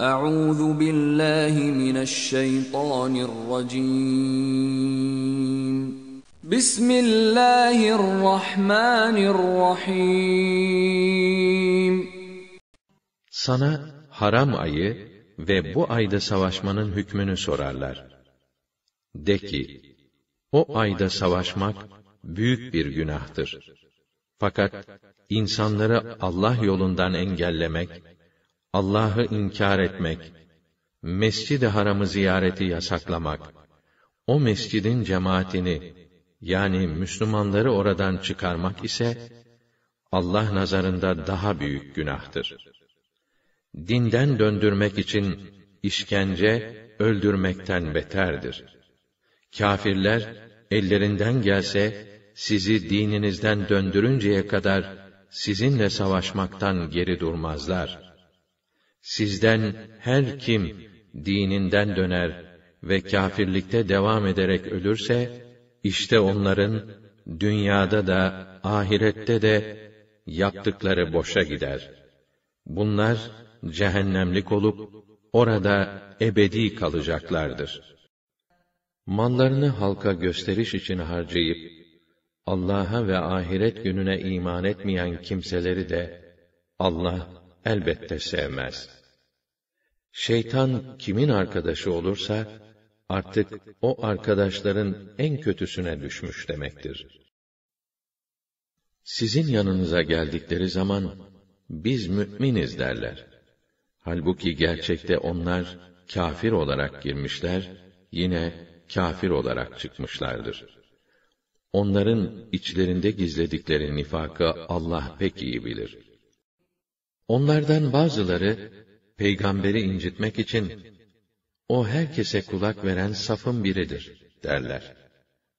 Euzu billahi mineşşeytanirracim. Bismillahirrahmanirrahim. Sana haram ayı ve bu ayda savaşmanın hükmünü sorarlar. De ki, o ayda savaşmak büyük bir günahtır. Fakat insanları Allah yolundan engellemek, Allah'ı inkar etmek, Mescid-i Haram'ı ziyareti yasaklamak, o mescidin cemaatini yani Müslümanları oradan çıkarmak ise Allah nazarında daha büyük günahtır. Dinden döndürmek için işkence öldürmekten beterdir. Kafirler ellerinden gelse sizi dininizden döndürünceye kadar sizinle savaşmaktan geri durmazlar.'' Sizden her kim dininden döner ve kâfirlikte devam ederek ölürse, işte onların dünyada da ahirette de yaptıkları boşa gider. Bunlar cehennemlik olup orada ebedi kalacaklardır. Mallarını halka gösteriş için harcayıp Allah'a ve ahiret gününe iman etmeyen kimseleri de Allah elbette sevmez. Şeytan kimin arkadaşı olursa artık o arkadaşların en kötüsüne düşmüş demektir. Sizin yanınıza geldikleri zaman biz müminiz derler. Halbuki gerçekte onlar kafir olarak girmişler, yine kafir olarak çıkmışlardır. Onların içlerinde gizledikleri nifakı Allah pek iyi bilir. Onlardan bazıları, peygamberi incitmek için, o herkese kulak veren safın biridir, derler.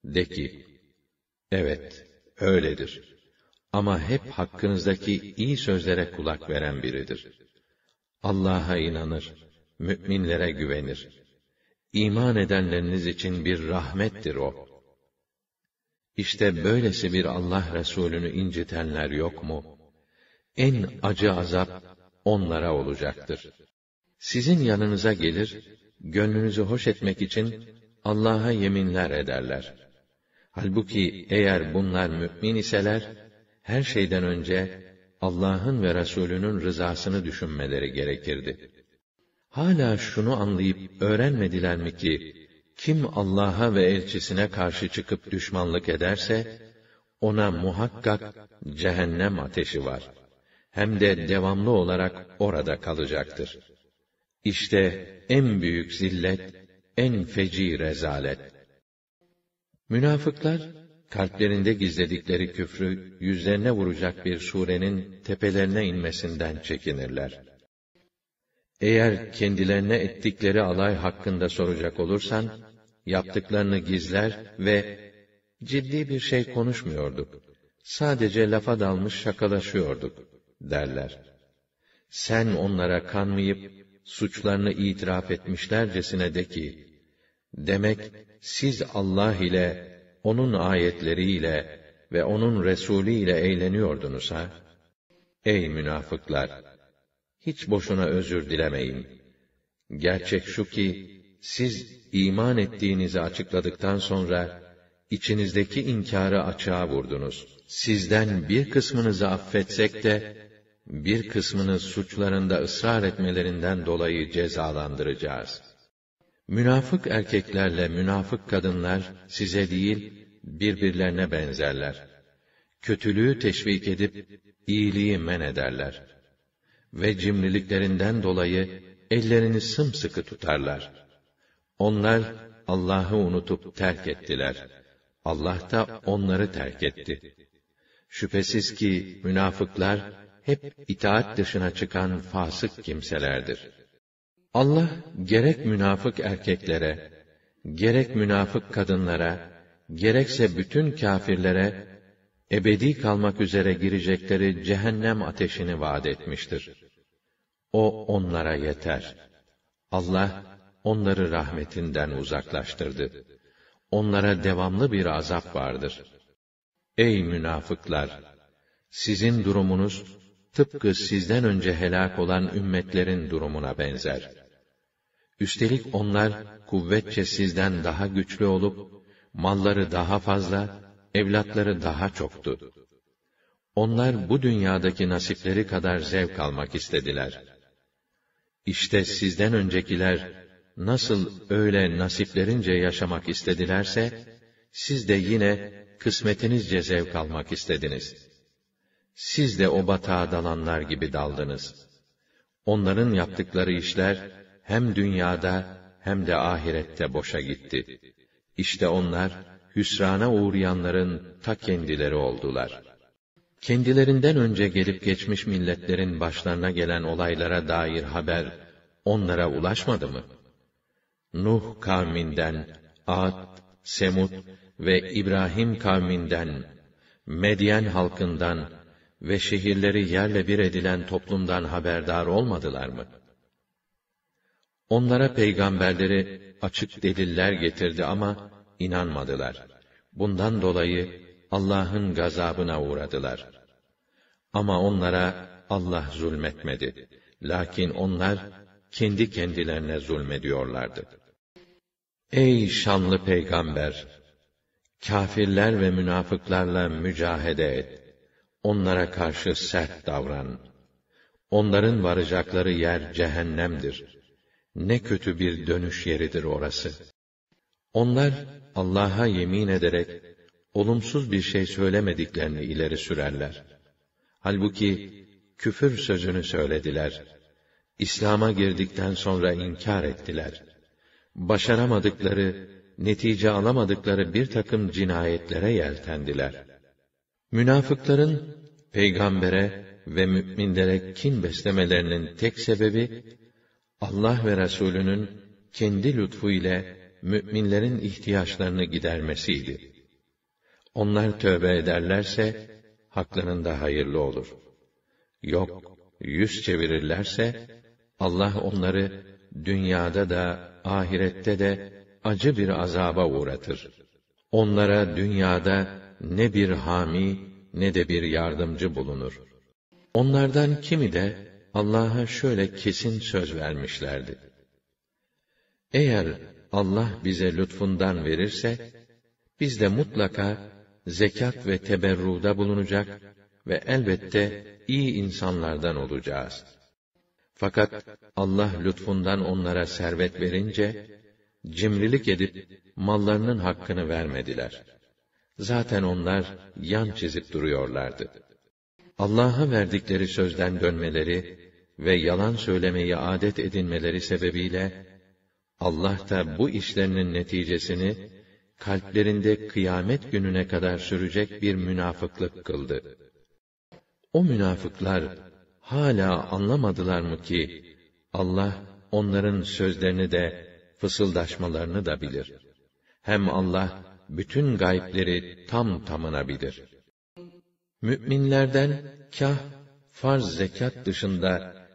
De ki, evet, öyledir. Ama hep hakkınızdaki iyi sözlere kulak veren biridir. Allah'a inanır, müminlere güvenir. İman edenleriniz için bir rahmettir o. İşte böylesi bir Allah Resulü'nü incitenler yok mu?' en acı azap onlara olacaktır. Sizin yanınıza gelir, gönlünüzü hoş etmek için Allah'a yeminler ederler. Halbuki eğer bunlar mümin iseler, her şeyden önce Allah'ın ve Resulünün rızasını düşünmeleri gerekirdi. Hala şunu anlayıp öğrenmediler mi ki, kim Allah'a ve elçisine karşı çıkıp düşmanlık ederse, ona muhakkak cehennem ateşi var.'' hem de devamlı olarak orada kalacaktır. İşte en büyük zillet, en feci rezalet. Münafıklar, kalplerinde gizledikleri küfrü, yüzlerine vuracak bir surenin tepelerine inmesinden çekinirler. Eğer kendilerine ettikleri alay hakkında soracak olursan, yaptıklarını gizler ve ciddi bir şey konuşmuyorduk. Sadece lafa dalmış şakalaşıyorduk derler. Sen onlara kanmayıp, suçlarını itiraf etmişlercesine de ki, demek siz Allah ile, O'nun ayetleriyle ve O'nun Resulü ile eğleniyordunuz ha? Ey münafıklar! Hiç boşuna özür dilemeyin. Gerçek şu ki, siz iman ettiğinizi açıkladıktan sonra, içinizdeki inkârı açığa vurdunuz. Sizden bir kısmınızı affetsek de, bir kısmını suçlarında ısrar etmelerinden dolayı cezalandıracağız. Münafık erkeklerle münafık kadınlar size değil birbirlerine benzerler. Kötülüğü teşvik edip iyiliği men ederler ve cimriliklerinden dolayı ellerini sımsıkı tutarlar. Onlar Allah'ı unutup terk ettiler. Allah da onları terk etti. Şüphesiz ki münafıklar hep itaat dışına çıkan fasık kimselerdir. Allah gerek münafık erkeklere, gerek münafık kadınlara, gerekse bütün kâfirlere ebedi kalmak üzere girecekleri cehennem ateşini vaad etmiştir. O onlara yeter. Allah onları rahmetinden uzaklaştırdı. Onlara devamlı bir azap vardır. Ey münafıklar! Sizin durumunuz tıpkı sizden önce helak olan ümmetlerin durumuna benzer. Üstelik onlar kuvvetçe sizden daha güçlü olup malları daha fazla, evlatları daha çoktu. Onlar bu dünyadaki nasipleri kadar zevk almak istediler. İşte sizden öncekiler nasıl öyle nasiplerince yaşamak istedilerse siz de yine kısmetinizce zevk almak istediniz.'' siz de o batağa dalanlar gibi daldınız. Onların yaptıkları işler hem dünyada hem de ahirette boşa gitti. İşte onlar hüsrana uğrayanların ta kendileri oldular. Kendilerinden önce gelip geçmiş milletlerin başlarına gelen olaylara dair haber onlara ulaşmadı mı? Nuh kavminden, Ad, Semud ve İbrahim kavminden, Medyen halkından ve şehirleri yerle bir edilen toplumdan haberdar olmadılar mı? Onlara peygamberleri açık deliller getirdi ama inanmadılar. Bundan dolayı Allah'ın gazabına uğradılar. Ama onlara Allah zulmetmedi. Lakin onlar kendi kendilerine zulmediyorlardı. Ey şanlı peygamber, kafirler ve münafıklarla mücahede et onlara karşı sert davran. Onların varacakları yer cehennemdir. Ne kötü bir dönüş yeridir orası. Onlar Allah'a yemin ederek olumsuz bir şey söylemediklerini ileri sürerler. Halbuki küfür sözünü söylediler. İslam'a girdikten sonra inkar ettiler. Başaramadıkları, netice alamadıkları bir takım cinayetlere yeltendiler.'' Münafıkların peygambere ve müminlere kin beslemelerinin tek sebebi Allah ve Resulü'nün kendi lütfu ile müminlerin ihtiyaçlarını gidermesiydi. Onlar tövbe ederlerse haklarının da hayırlı olur. Yok, yüz çevirirlerse Allah onları dünyada da ahirette de acı bir azaba uğratır. Onlara dünyada ne bir hami ne de bir yardımcı bulunur. Onlardan kimi de Allah'a şöyle kesin söz vermişlerdi. Eğer Allah bize lütfundan verirse, biz de mutlaka zekat ve teberruda bulunacak ve elbette iyi insanlardan olacağız. Fakat Allah lütfundan onlara servet verince, cimrilik edip mallarının hakkını vermediler.'' Zaten onlar yan çizip duruyorlardı. Allah'a verdikleri sözden dönmeleri ve yalan söylemeyi adet edinmeleri sebebiyle Allah da bu işlerinin neticesini kalplerinde kıyamet gününe kadar sürecek bir münafıklık kıldı. O münafıklar hala anlamadılar mı ki Allah onların sözlerini de fısıldaşmalarını da bilir. Hem Allah bütün gaybleri tam tamına bilir. Müminlerden kah farz zekat dışında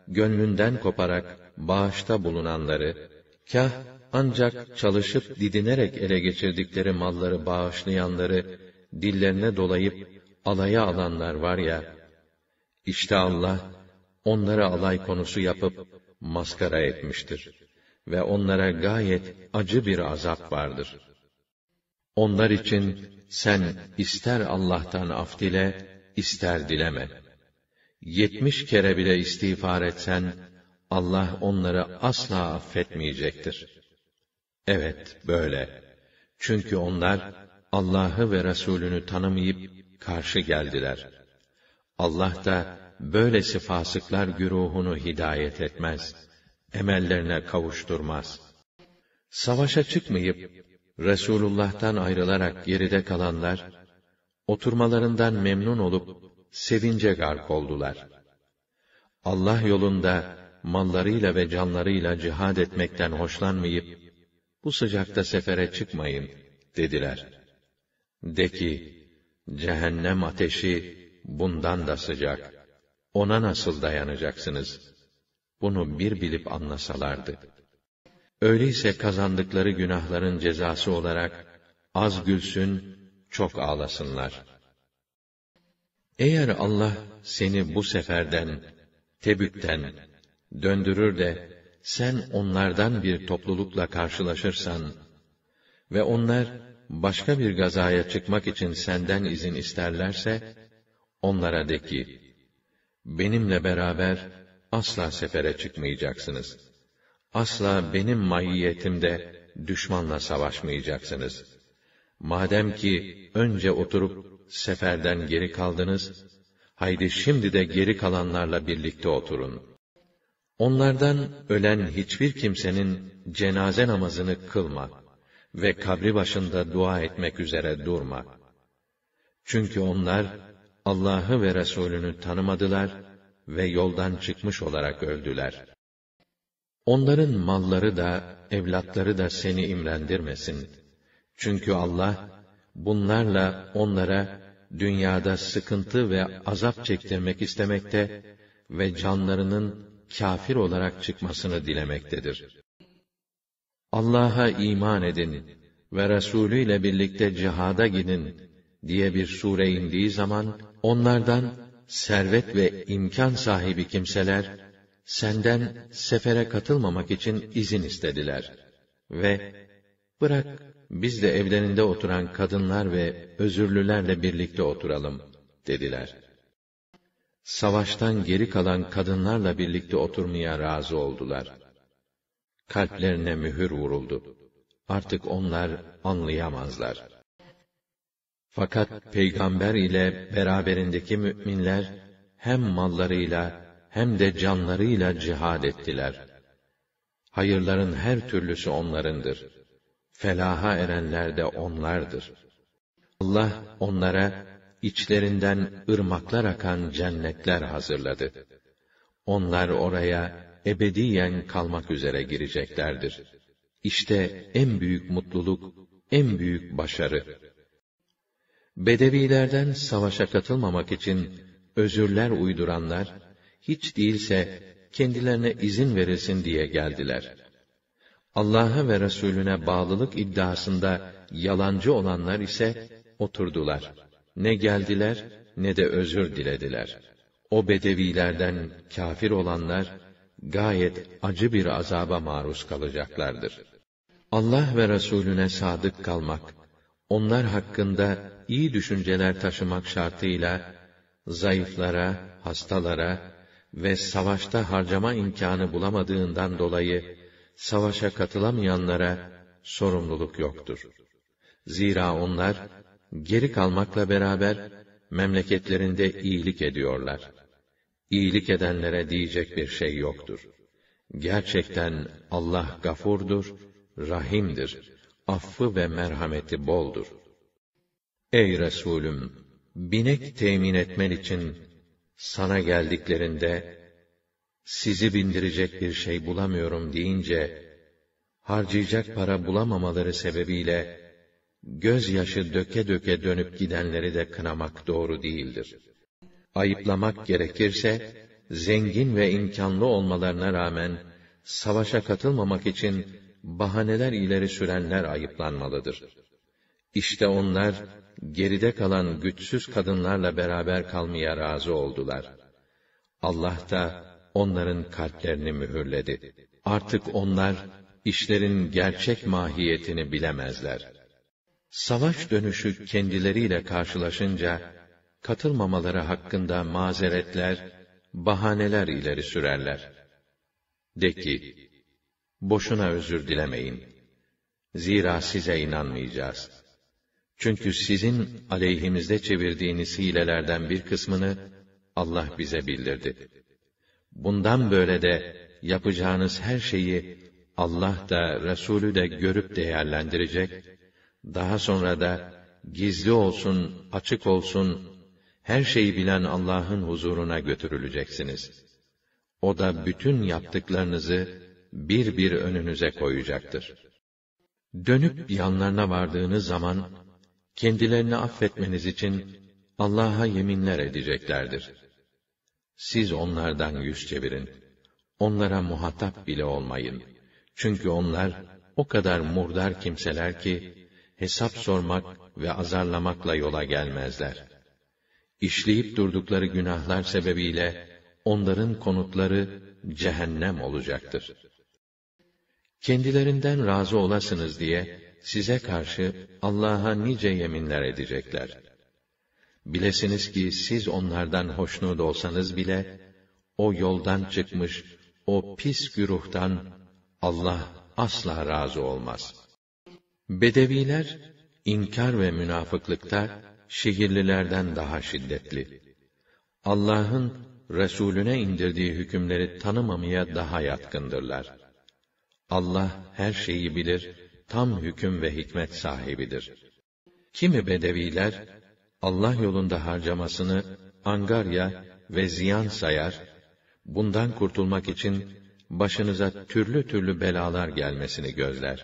gönlünden koparak bağışta bulunanları, kah ancak çalışıp didinerek ele geçirdikleri malları bağışlayanları dillerine dolayıp alaya alanlar var ya, işte Allah onları alay konusu yapıp maskara etmiştir ve onlara gayet acı bir azap vardır.'' Onlar için sen ister Allah'tan af dile, ister dileme. Yetmiş kere bile istiğfar etsen, Allah onları asla affetmeyecektir. Evet, böyle. Çünkü onlar, Allah'ı ve Resulünü tanımayıp, karşı geldiler. Allah da, böylesi fasıklar güruhunu hidayet etmez, emellerine kavuşturmaz. Savaşa çıkmayıp, Resulullah'tan ayrılarak geride kalanlar, oturmalarından memnun olup, sevince gark oldular. Allah yolunda, mallarıyla ve canlarıyla cihad etmekten hoşlanmayıp, bu sıcakta sefere çıkmayın, dediler. De ki, cehennem ateşi, bundan da sıcak. Ona nasıl dayanacaksınız? Bunu bir bilip anlasalardı.'' Öyleyse kazandıkları günahların cezası olarak az gülsün, çok ağlasınlar. Eğer Allah seni bu seferden, Tebük'ten döndürür de sen onlardan bir toplulukla karşılaşırsan ve onlar başka bir gazaya çıkmak için senden izin isterlerse onlara de ki benimle beraber asla sefere çıkmayacaksınız.'' asla benim mahiyetimde düşmanla savaşmayacaksınız. Madem ki önce oturup seferden geri kaldınız, haydi şimdi de geri kalanlarla birlikte oturun. Onlardan ölen hiçbir kimsenin cenaze namazını kılma ve kabri başında dua etmek üzere durma. Çünkü onlar Allah'ı ve Resulünü tanımadılar ve yoldan çıkmış olarak öldüler. Onların malları da, evlatları da seni imrendirmesin. Çünkü Allah, bunlarla onlara dünyada sıkıntı ve azap çektirmek istemekte ve canlarının kafir olarak çıkmasını dilemektedir. Allah'a iman edin ve Resulü ile birlikte cihada gidin diye bir sure indiği zaman onlardan servet ve imkan sahibi kimseler senden sefere katılmamak için izin istediler. Ve bırak biz de evlerinde oturan kadınlar ve özürlülerle birlikte oturalım dediler. Savaştan geri kalan kadınlarla birlikte oturmaya razı oldular. Kalplerine mühür vuruldu. Artık onlar anlayamazlar. Fakat peygamber ile beraberindeki müminler hem mallarıyla hem de canlarıyla cihad ettiler. Hayırların her türlüsü onlarındır. Felaha erenler de onlardır. Allah onlara içlerinden ırmaklar akan cennetler hazırladı. Onlar oraya ebediyen kalmak üzere gireceklerdir. İşte en büyük mutluluk, en büyük başarı. Bedevilerden savaşa katılmamak için özürler uyduranlar, hiç değilse kendilerine izin verilsin diye geldiler. Allah'a ve Resulüne bağlılık iddiasında yalancı olanlar ise oturdular. Ne geldiler ne de özür dilediler. O bedevilerden kafir olanlar gayet acı bir azaba maruz kalacaklardır. Allah ve Resulüne sadık kalmak, onlar hakkında iyi düşünceler taşımak şartıyla zayıflara, hastalara, ve savaşta harcama imkanı bulamadığından dolayı savaşa katılamayanlara sorumluluk yoktur. Zira onlar geri kalmakla beraber memleketlerinde iyilik ediyorlar. İyilik edenlere diyecek bir şey yoktur. Gerçekten Allah gafurdur, rahimdir. Affı ve merhameti boldur. Ey Resulüm, binek temin etmen için sana geldiklerinde sizi bindirecek bir şey bulamıyorum deyince harcayacak para bulamamaları sebebiyle gözyaşı döke döke dönüp gidenleri de kınamak doğru değildir. Ayıplamak gerekirse zengin ve imkanlı olmalarına rağmen savaşa katılmamak için bahaneler ileri sürenler ayıplanmalıdır. İşte onlar geride kalan güçsüz kadınlarla beraber kalmaya razı oldular. Allah da onların kalplerini mühürledi. Artık onlar işlerin gerçek mahiyetini bilemezler. Savaş dönüşü kendileriyle karşılaşınca katılmamaları hakkında mazeretler, bahaneler ileri sürerler. De ki, boşuna özür dilemeyin. Zira size inanmayacağız.'' Çünkü sizin aleyhimizde çevirdiğiniz hilelerden bir kısmını Allah bize bildirdi. Bundan böyle de yapacağınız her şeyi Allah da Resulü de görüp değerlendirecek, daha sonra da gizli olsun, açık olsun, her şeyi bilen Allah'ın huzuruna götürüleceksiniz. O da bütün yaptıklarınızı bir bir önünüze koyacaktır. Dönüp yanlarına vardığınız zaman, kendilerini affetmeniz için Allah'a yeminler edeceklerdir. Siz onlardan yüz çevirin. Onlara muhatap bile olmayın. Çünkü onlar o kadar murdar kimseler ki hesap sormak ve azarlamakla yola gelmezler. İşleyip durdukları günahlar sebebiyle onların konutları cehennem olacaktır. Kendilerinden razı olasınız diye size karşı Allah'a nice yeminler edecekler. Bilesiniz ki siz onlardan hoşnut olsanız bile, o yoldan çıkmış, o pis güruhtan Allah asla razı olmaz. Bedeviler, inkar ve münafıklıkta şehirlilerden daha şiddetli. Allah'ın Resulüne indirdiği hükümleri tanımamaya daha yatkındırlar. Allah her şeyi bilir, tam hüküm ve hikmet sahibidir. Kimi bedeviler Allah yolunda harcamasını angarya ve ziyan sayar, bundan kurtulmak için başınıza türlü türlü belalar gelmesini gözler.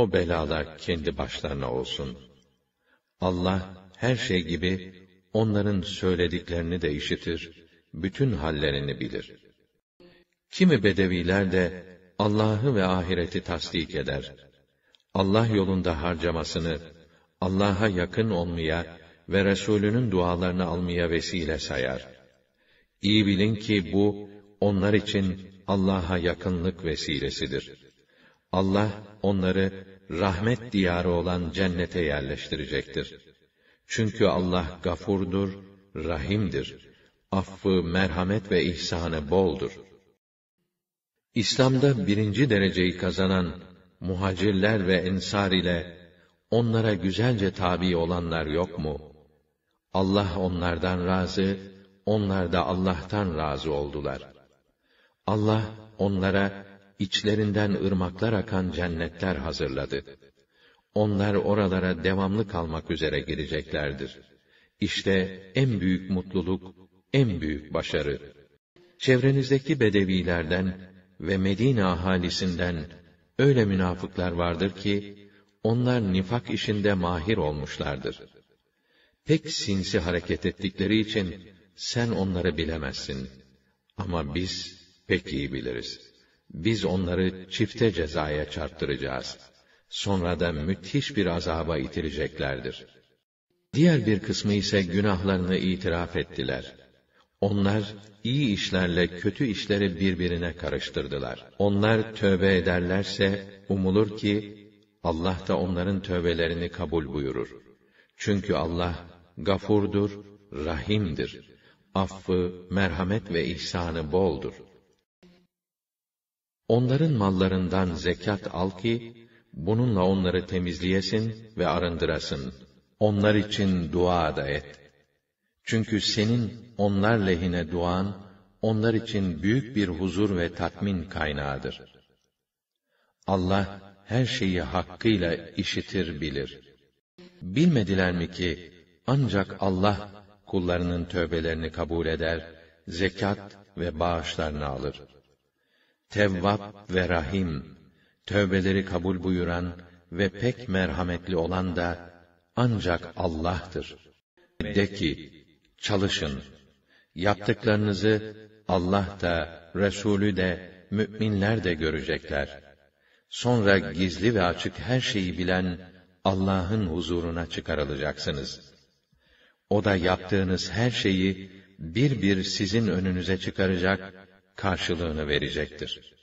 O belalar kendi başlarına olsun. Allah her şey gibi onların söylediklerini de işitir, bütün hallerini bilir. Kimi bedeviler de Allah'ı ve ahireti tasdik eder. Allah yolunda harcamasını, Allah'a yakın olmaya ve Resulünün dualarını almaya vesile sayar. İyi bilin ki bu, onlar için Allah'a yakınlık vesilesidir. Allah, onları rahmet diyarı olan cennete yerleştirecektir. Çünkü Allah gafurdur, rahimdir. Affı, merhamet ve ihsanı boldur.'' İslam'da birinci dereceyi kazanan muhacirler ve ensar ile onlara güzelce tabi olanlar yok mu? Allah onlardan razı, onlar da Allah'tan razı oldular. Allah onlara içlerinden ırmaklar akan cennetler hazırladı. Onlar oralara devamlı kalmak üzere gireceklerdir. İşte en büyük mutluluk, en büyük başarı. Çevrenizdeki bedevilerden ve Medine ahalisinden öyle münafıklar vardır ki onlar nifak işinde mahir olmuşlardır. Pek sinsi hareket ettikleri için sen onları bilemezsin. Ama biz pek iyi biliriz. Biz onları çifte cezaya çarptıracağız. Sonra da müthiş bir azaba itileceklerdir. Diğer bir kısmı ise günahlarını itiraf ettiler. Onlar iyi işlerle kötü işleri birbirine karıştırdılar. Onlar tövbe ederlerse umulur ki Allah da onların tövbelerini kabul buyurur. Çünkü Allah gafurdur, rahimdir. Affı, merhamet ve ihsanı boldur. Onların mallarından zekat al ki bununla onları temizleyesin ve arındırasın. Onlar için dua da et. Çünkü senin onlar lehine duan, onlar için büyük bir huzur ve tatmin kaynağıdır. Allah her şeyi hakkıyla işitir bilir. Bilmediler mi ki ancak Allah kullarının tövbelerini kabul eder, zekat ve bağışlarını alır. Tevvab ve Rahim, tövbeleri kabul buyuran ve pek merhametli olan da ancak Allah'tır. De ki, Çalışın. Yaptıklarınızı Allah da, Resulü de, müminler de görecekler. Sonra gizli ve açık her şeyi bilen Allah'ın huzuruna çıkarılacaksınız. O da yaptığınız her şeyi bir bir sizin önünüze çıkaracak, karşılığını verecektir.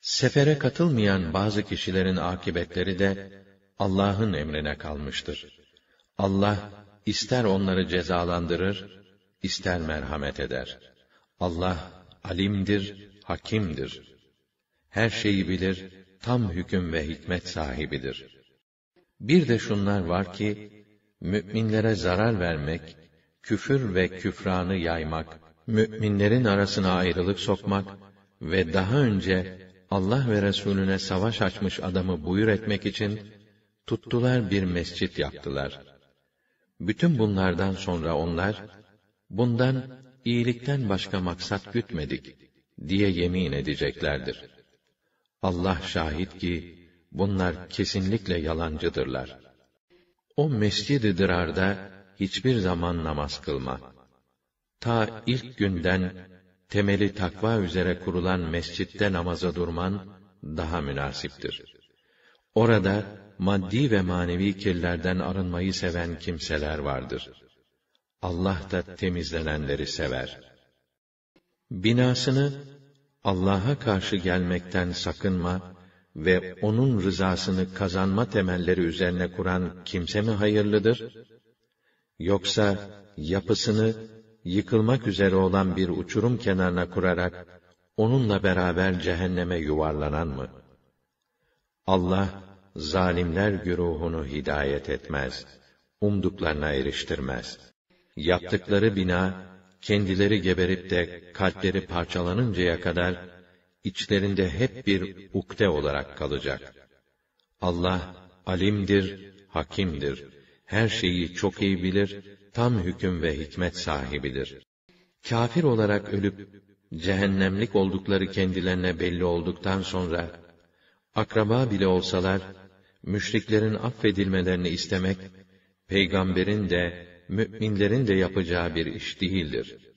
Sefere katılmayan bazı kişilerin akibetleri de Allah'ın emrine kalmıştır. Allah ister onları cezalandırır, ister merhamet eder. Allah alimdir, hakimdir. Her şeyi bilir, tam hüküm ve hikmet sahibidir. Bir de şunlar var ki, müminlere zarar vermek, küfür ve küfranı yaymak, müminlerin arasına ayrılık sokmak ve daha önce Allah ve Resulüne savaş açmış adamı buyur etmek için tuttular bir mescit yaptılar.'' Bütün bunlardan sonra onlar, bundan iyilikten başka maksat gütmedik diye yemin edeceklerdir. Allah şahit ki bunlar kesinlikle yalancıdırlar. O mescid-i dırarda hiçbir zaman namaz kılma. Ta ilk günden temeli takva üzere kurulan mescitte namaza durman daha münasiptir. Orada maddi ve manevi kirlerden arınmayı seven kimseler vardır. Allah da temizlenenleri sever. Binasını Allah'a karşı gelmekten sakınma ve onun rızasını kazanma temelleri üzerine kuran kimse mi hayırlıdır? Yoksa yapısını yıkılmak üzere olan bir uçurum kenarına kurarak onunla beraber cehenneme yuvarlanan mı? Allah zalimler güruhunu hidayet etmez, umduklarına eriştirmez. Yaptıkları bina, kendileri geberip de kalpleri parçalanıncaya kadar, içlerinde hep bir ukde olarak kalacak. Allah, alimdir, hakimdir. Her şeyi çok iyi bilir, tam hüküm ve hikmet sahibidir. Kafir olarak ölüp, cehennemlik oldukları kendilerine belli olduktan sonra, akraba bile olsalar, müşriklerin affedilmelerini istemek, peygamberin de, müminlerin de yapacağı bir iş değildir.''